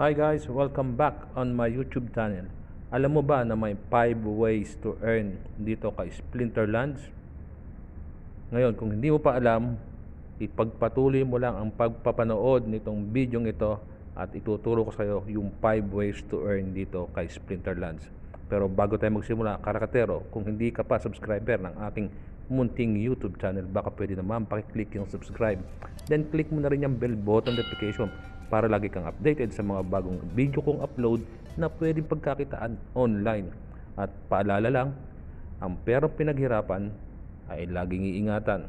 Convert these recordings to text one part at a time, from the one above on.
Hi guys, welcome back on my YouTube channel. Alam mo ba na may 5 ways to earn dito kay Splinterlands? Ngayon, kung hindi mo pa alam, ipagpatuloy mo lang ang pagpapanood nitong video ito at ituturo ko sa iyo yung 5 ways to earn dito kay Splinterlands. Pero bago tayo magsimula, karakatero, kung hindi ka pa subscriber ng aking munting YouTube channel, baka pwede naman pakiclick yung subscribe. Then click mo na rin yung bell button notification para lagi kang updated sa mga bagong video kong upload na pwedeng pagkakitaan online. At paalala lang, ang perang pinaghirapan ay laging iingatan.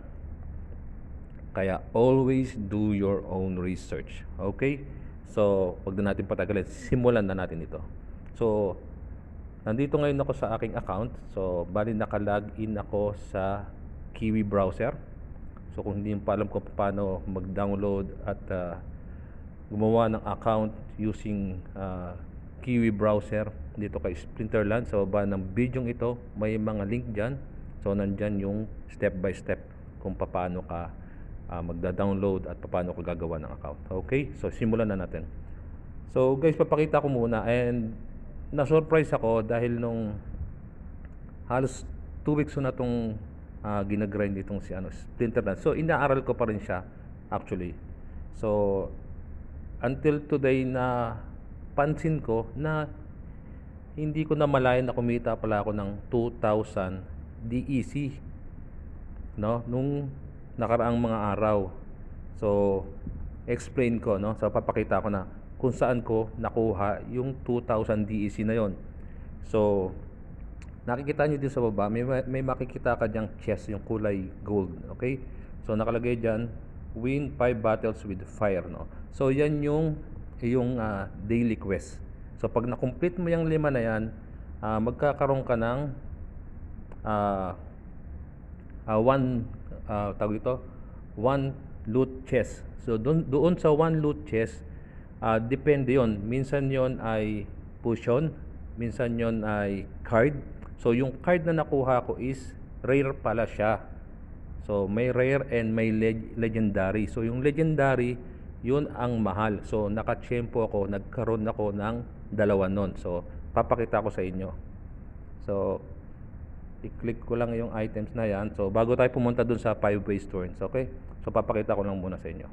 Kaya always do your own research. Okay? So, wag na natin patagalin. Simulan na natin ito. So, nandito ngayon ako sa aking account. So, bali nakalag in ako sa Kiwi browser. So, kung hindi nyo pa alam kung paano mag-download at uh, gumawa ng account using uh, Kiwi browser dito kay Splinterland sa baba ng video ito may mga link dyan so nandyan yung step by step kung paano ka uh, magda-download at paano ka gagawa ng account okay so simulan na natin so guys papakita ko muna and na surprise ako dahil nung halos 2 weeks na tong uh, ginagrind itong si ano Splinterland so inaaral ko pa rin siya actually so until today na pansin ko na hindi ko na malayan na kumita pala ako ng 2,000 DEC no nung nakaraang mga araw so explain ko no so papakita ko na kung saan ko nakuha yung 2,000 DEC na yon so nakikita niyo din sa baba may, may makikita ka dyang chest yung kulay gold okay so nakalagay diyan win 5 battles with fire no so yan yung yung uh, daily quest so pag na-complete mo yung lima na yan uh, magkakaroon ka ng uh, uh, one uh, tawag ito one loot chest so doon, doon sa one loot chest uh, depende yon minsan yon ay potion minsan yon ay card so yung card na nakuha ko is rare pala siya So may rare and may leg- legendary. So yung legendary, yun ang mahal. So nakachempo ako, nagkaroon ako ng dalawa nun. So papakita ko sa inyo. So i-click ko lang yung items na yan. So bago tayo pumunta dun sa 5-way So, okay? So papakita ko lang muna sa inyo.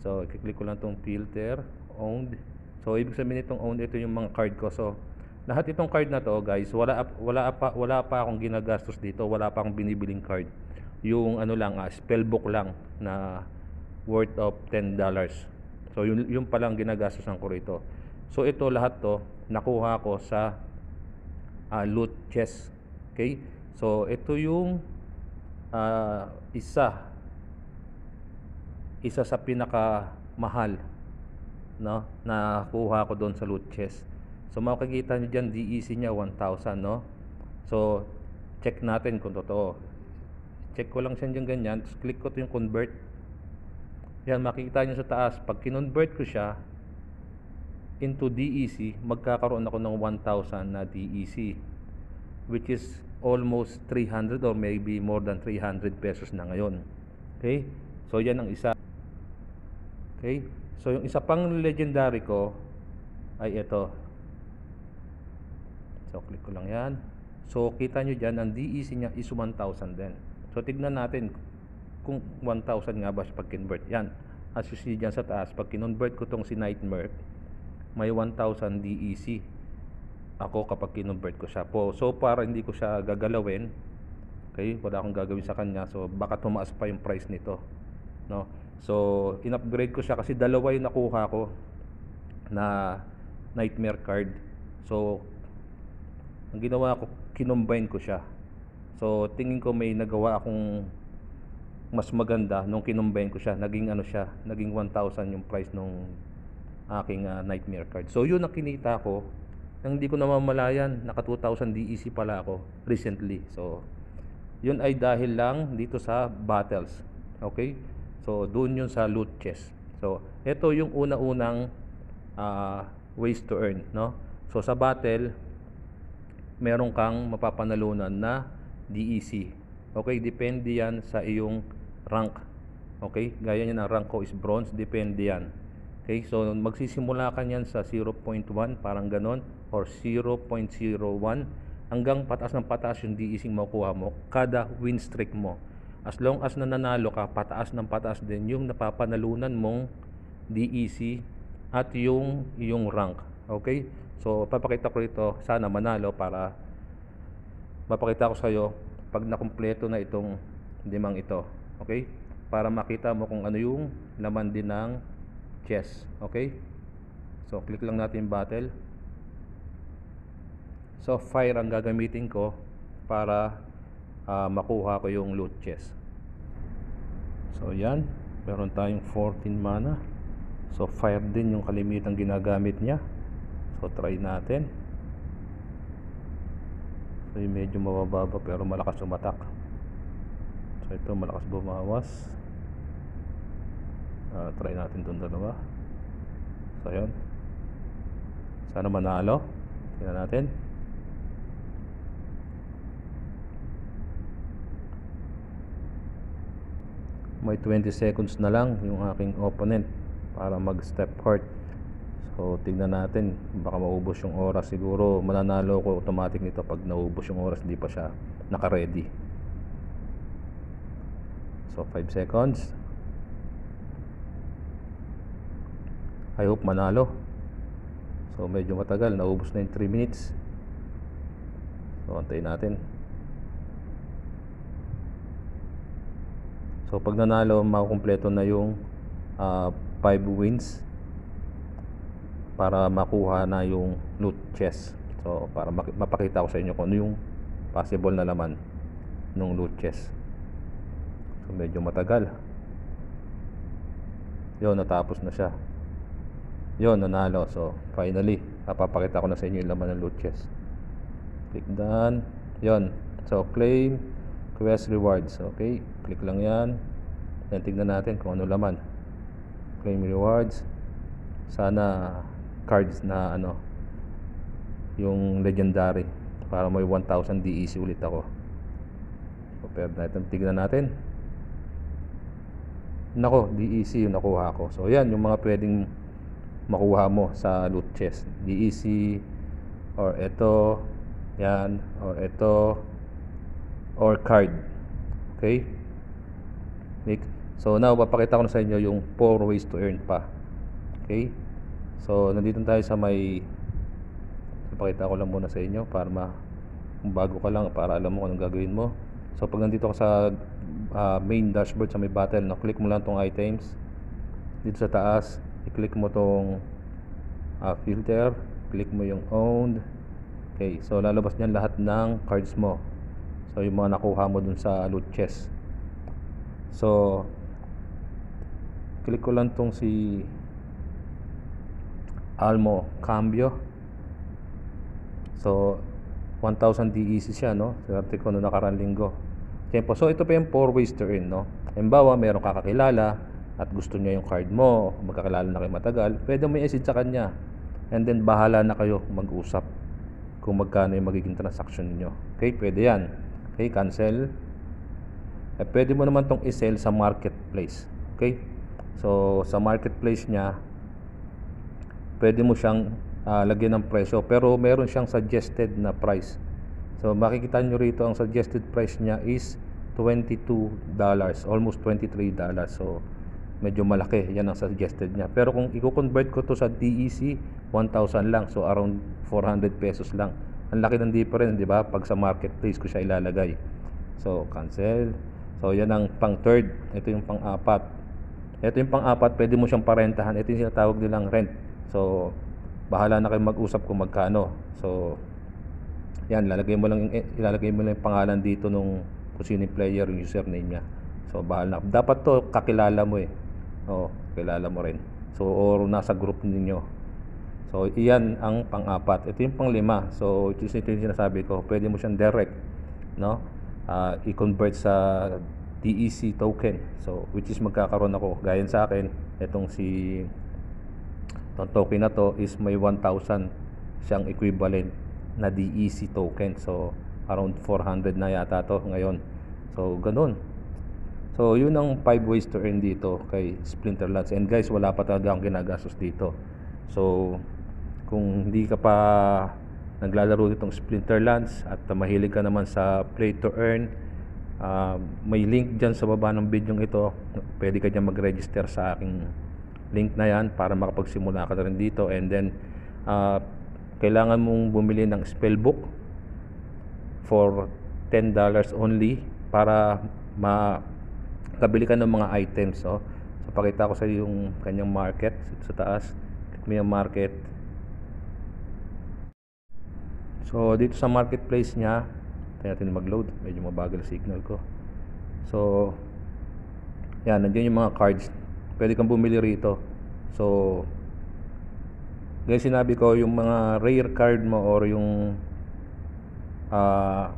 So i-click ko lang tong filter, owned. So ibig sabihin nitong owned ito yung mga card ko. So lahat itong card na to guys wala wala pa wala pa akong ginagastos dito wala pa akong binibiling card yung ano lang uh, spellbook lang na worth of $10. So yung yung pa lang ginagastos ng kurito. So ito lahat to nakuha ko sa uh, loot chest. Okay? So ito yung uh, isa isa sa pinaka mahal no na kuha ko doon sa loot chest. So makikita niyo diyan DEC niya 1000 no. So check natin kung totoo check ko lang siya dyan ganyan tapos click ko to yung convert yan makikita nyo sa taas pag kinonvert ko siya into DEC magkakaroon ako ng 1,000 na DEC which is almost 300 or maybe more than 300 pesos na ngayon okay so yan ang isa okay so yung isa pang legendary ko ay ito so click ko lang yan so kita nyo dyan ang DEC niya is 1,000 din So tignan natin kung 1,000 nga ba siya pag-convert. Yan. As you see dyan sa taas, pag kinonvert ko tong si Nightmare, may 1,000 DEC ako kapag kinonvert ko siya So para hindi ko siya gagalawin, okay, wala akong gagawin sa kanya. So baka tumaas pa yung price nito. No? So in-upgrade ko siya kasi dalawa yung nakuha ko na Nightmare card. So ang ginawa ko, kinombine ko siya. So tingin ko may nagawa akong mas maganda nung kinumbine ko siya. Naging ano siya, naging 1,000 yung price nung aking uh, nightmare card. So yun ang kinita ko. Nang hindi ko namamalayan, naka 2,000 DEC pala ako recently. So yun ay dahil lang dito sa battles. Okay? So doon yun sa loot chest. So ito yung una-unang uh, ways to earn, no? So sa battle, meron kang mapapanalunan na DEC. Okay, depende yan sa iyong rank. Okay, gaya niyan ang rank ko is bronze, depende yan. Okay, so magsisimula ka niyan sa 0.1, parang ganon, or 0.01, hanggang pataas ng pataas yung DEC makuha mo kada win streak mo. As long as nananalo ka, pataas ng pataas din yung napapanalunan mong DEC at yung yung rank. Okay? So papakita ko ito sana manalo para mapakita ko sa iyo pag nakumpleto na itong limang ito. Okay? Para makita mo kung ano yung laman din ng chest. Okay? So, click lang natin battle. So, fire ang gagamitin ko para uh, makuha ko yung loot chest. So, yan. Meron tayong 14 mana. So, fire din yung kalimitang ginagamit niya. So, try natin ito yung medyo mabababa pero malakas umatak so ito malakas bumawas uh, try natin itong dalawa so yun sana manalo tingnan natin may 20 seconds na lang yung aking opponent para mag step hard So tignan natin, baka maubos yung oras siguro. Mananalo ko automatic nito pag naubos yung oras, hindi pa siya naka-ready. So 5 seconds. I hope manalo. So medyo matagal, naubos na yung 3 minutes. So antayin natin. So pag nanalo, makukumpleto na yung 5 uh, ah, wins para makuha na yung loot chest. So, para mapakita ko sa inyo kung ano yung possible na laman ng loot chest. So, medyo matagal. Yun, natapos na siya. Yun, nanalo. So, finally, papakita ko na sa inyo yung laman ng loot chest. Click done. Yun. So, claim quest rewards. Okay, click lang yan. Then, tignan natin kung ano laman. Claim rewards. Sana cards na ano yung legendary para may 1000 DEC ulit ako compared natin tignan natin nako DEC yung nakuha ko so yan yung mga pwedeng makuha mo sa loot chest DEC or ito yan or ito or card okay so now papakita ko na sa inyo yung 4 ways to earn pa okay So, nandito tayo sa may ipakita ko lang muna sa inyo para ma bago ka lang para alam mo kung anong gagawin mo. So, pag nandito ka sa uh, main dashboard sa may battle, no, click mo lang tong items. Dito sa taas, i-click mo tong uh, filter, click mo yung owned. Okay, so lalabas niyan lahat ng cards mo. So, yung mga nakuha mo dun sa loot chest. So, click ko lang tong si Almo Cambio. So, 1,000 DEC siya, no? Swerte ko no nakaraang linggo. Tempo. So, ito pa yung four ways to no? Halimbawa, mayroong kakakilala at gusto niya yung card mo, magkakilala na kayo matagal, pwede mo i-exit sa kanya. And then, bahala na kayo mag-usap kung magkano yung magiging transaction niyo. Okay, pwede yan. Okay, cancel. Eh, pwede mo naman tong i-sell sa marketplace. Okay? So, sa marketplace niya, pwede mo siyang uh, lagyan ng presyo. Pero meron siyang suggested na price. So makikita nyo rito ang suggested price niya is $22, almost $23. So medyo malaki, yan ang suggested niya. Pero kung i-convert ko to sa DEC, 1,000 lang. So around 400 pesos lang. Ang laki ng difference, di ba? Pag sa marketplace ko siya ilalagay. So cancel. So yan ang pang third. Ito yung pang apat. Ito yung pang apat, pwede mo siyang parentahan. Ito yung sinatawag nilang rent So, bahala na kayong mag-usap kung magkano. So, yan, lalagay mo lang yung, eh, ilalagay mo lang yung pangalan dito nung kung sino yung player, yung username niya. So, bahala na. Dapat to kakilala mo eh. Oo, kilala mo rin. So, or nasa group ninyo. So, iyan ang pang-apat. Ito yung pang-lima. So, ito yung sinasabi ko. Pwede mo siyang direct, no? Uh, i-convert sa DEC token. So, which is magkakaroon ako. Gaya sa akin, itong si Itong token na to is may 1,000 siyang equivalent na DEC token. So, around 400 na yata to ngayon. So, ganun. So, yun ang 5 ways to earn dito kay Splinterlands. And guys, wala pa talaga ang ginagastos dito. So, kung hindi ka pa naglalaro nitong Splinterlands at mahilig ka naman sa play to earn, uh, may link dyan sa baba ng video ito. Pwede ka dyan mag-register sa aking link na yan para makapagsimula ka na rin dito and then uh, kailangan mong bumili ng spellbook for $10 only para makabili ka ng mga items oh. so pakita ko sa yung kanyang market sa taas click mo yung market so dito sa marketplace niya tayo natin mag-load medyo mabagal signal ko so yan nandiyan yung mga cards pwede kang bumili rito. So, gaya sinabi ko, yung mga rare card mo or yung uh,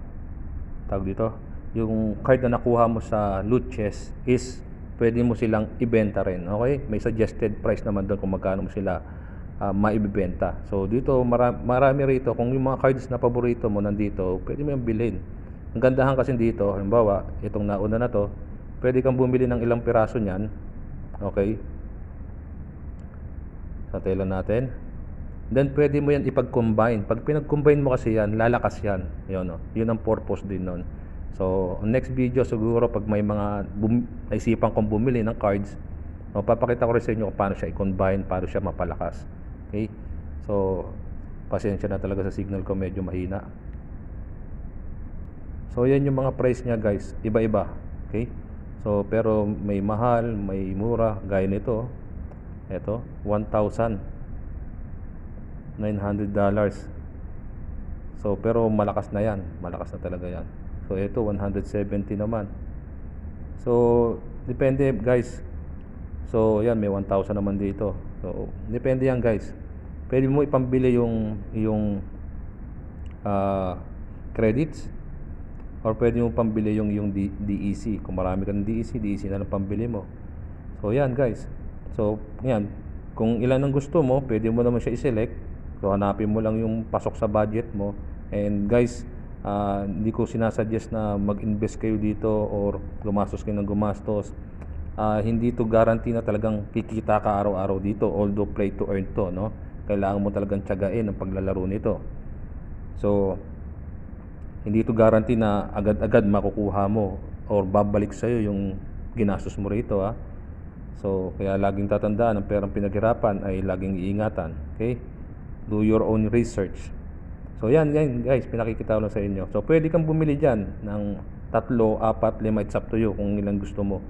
tawag dito, yung card na nakuha mo sa loot chest is pwede mo silang ibenta rin. Okay? May suggested price naman doon kung magkano mo sila uh, maibibenta. So, dito, marami, marami rito. Kung yung mga cards na paborito mo nandito, pwede mo yung bilhin. Ang gandahan kasi dito, halimbawa, itong nauna na to, pwede kang bumili ng ilang piraso niyan Okay? Sa tela natin. Then pwede mo yan ipag-combine. Pag pinag-combine mo kasi yan, lalakas yan. Yun, no? Oh. yun ang purpose din nun. So, next video siguro pag may mga bum- naisipan kong bumili ng cards, no, papakita ko rin sa inyo kung paano siya i-combine, paano siya mapalakas. Okay? So, pasensya na talaga sa signal ko, medyo mahina. So, yan yung mga price niya guys. Iba-iba. Okay? So pero may mahal, may mura gaya nito. Ito, 1,900 dollars. So pero malakas na 'yan, malakas na talaga 'yan. So ito 170 naman. So depende guys. So 'yan may 1,000 naman dito. So depende 'yan guys. Pwede mo ipambili yung yung uh, credits or pwede mo pambili yung, yung DEC. Kung marami kang DEC, DEC na lang pambili mo. So, yan guys. So, yan. Kung ilan ang gusto mo, pwede mo naman siya i-select. So, hanapin mo lang yung pasok sa budget mo. And guys, uh, hindi ko sinasuggest na mag-invest kayo dito or gumastos kayo ng gumastos. Uh, hindi to guarantee na talagang kikita ka araw-araw dito although play to earn to no kailangan mo talagang tiyagain ang paglalaro nito so hindi ito guarantee na agad-agad makukuha mo or babalik sa iyo yung ginastos mo rito ha. Ah. So, kaya laging tatandaan ang perang pinaghirapan ay laging iingatan. Okay? Do your own research. So, yan, yan guys, pinakikita ko lang sa inyo. So, pwede kang bumili diyan ng tatlo, apat, lima, it's up to you kung ilang gusto mo.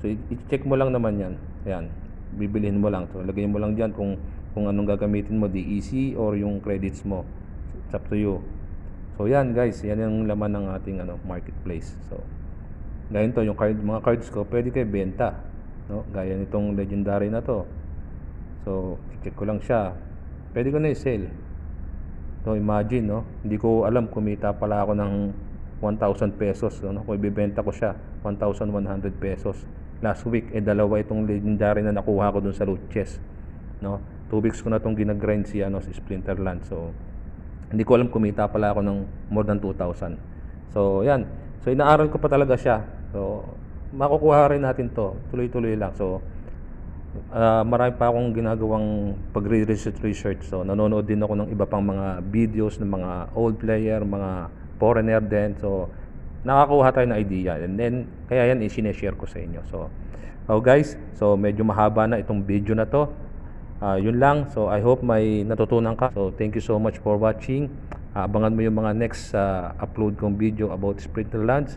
So, i-check mo lang naman yan. Yan, bibilihin mo lang. So, lagay mo lang dyan kung, kung anong gagamitin mo, DEC or yung credits mo. It's up to you. So yan guys, yan yung laman ng ating ano, marketplace. So ganyan to, yung card, mga cards ko pwede kayo benta. No? Gaya nitong legendary na to. So check ko lang siya. Pwede ko na i-sell. So imagine, no? hindi ko alam kumita pala ako ng 1,000 pesos. No? Kung ibebenta ko siya, 1,100 pesos. Last week, eh dalawa itong legendary na nakuha ko dun sa loot chest. No? Two weeks ko na itong ginagrind si, ano, si Splinterland. So, hindi ko alam kumita pala ako ng more than 2,000. So, yan. So, inaaral ko pa talaga siya. So, makukuha rin natin to. Tuloy-tuloy lang. So, uh, marami pa akong ginagawang pag research research. So, nanonood din ako ng iba pang mga videos ng mga old player, mga foreigner din. So, nakakuha tayo ng idea. And then, kaya yan, isineshare eh, ko sa inyo. So, oh guys, so medyo mahaba na itong video na to uh, yun lang. So I hope may natutunan ka. So thank you so much for watching. Uh, abangan mo yung mga next uh, upload kong video about Sprinterlands.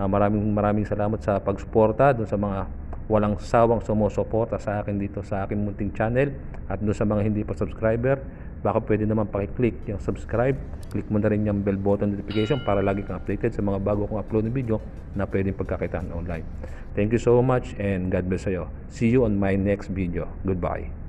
Uh, ah, maraming maraming salamat sa pagsuporta doon sa mga walang sawang sumusuporta sa akin dito sa akin munting channel at doon sa mga hindi pa subscriber baka pwede naman pakiclick yung subscribe click mo na rin yung bell button notification para lagi kang updated sa mga bago kong upload ng video na pwedeng pagkakitaan online thank you so much and God bless you see you on my next video goodbye